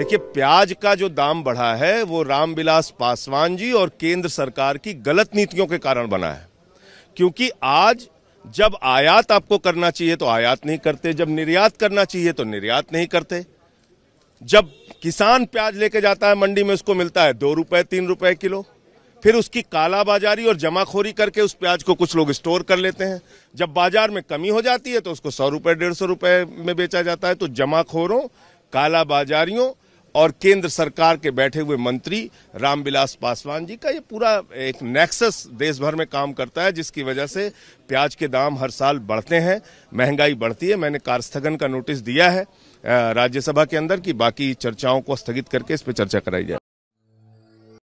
देखिए प्याज का जो दाम बढ़ा है वो रामविलास पासवान जी और केंद्र सरकार की गलत नीतियों के कारण बना है क्योंकि आज जब आयात आपको करना चाहिए तो आयात नहीं करते जब निर्यात करना चाहिए तो निर्यात नहीं करते जब किसान प्याज लेके जाता है मंडी में उसको मिलता है दो रुपए तीन रुपए किलो फिर उसकी कालाबाजारी और जमाखोरी करके उस प्याज को कुछ लोग स्टोर कर लेते हैं जब बाजार में कमी हो जाती है तो उसको सौ रुपए डेढ़ सौ रुपए में बेचा जाता है तो जमाखोरों कालाबाजारियों और केंद्र सरकार के बैठे हुए मंत्री रामविलास पासवान जी का ये पूरा एक नेक्सस देश भर में काम करता है जिसकी वजह से प्याज के दाम हर साल बढ़ते हैं महंगाई बढ़ती है मैंने कार्यस्थगन का नोटिस दिया है राज्यसभा के अंदर कि बाकी चर्चाओं को स्थगित करके इस पर चर्चा कराई जाए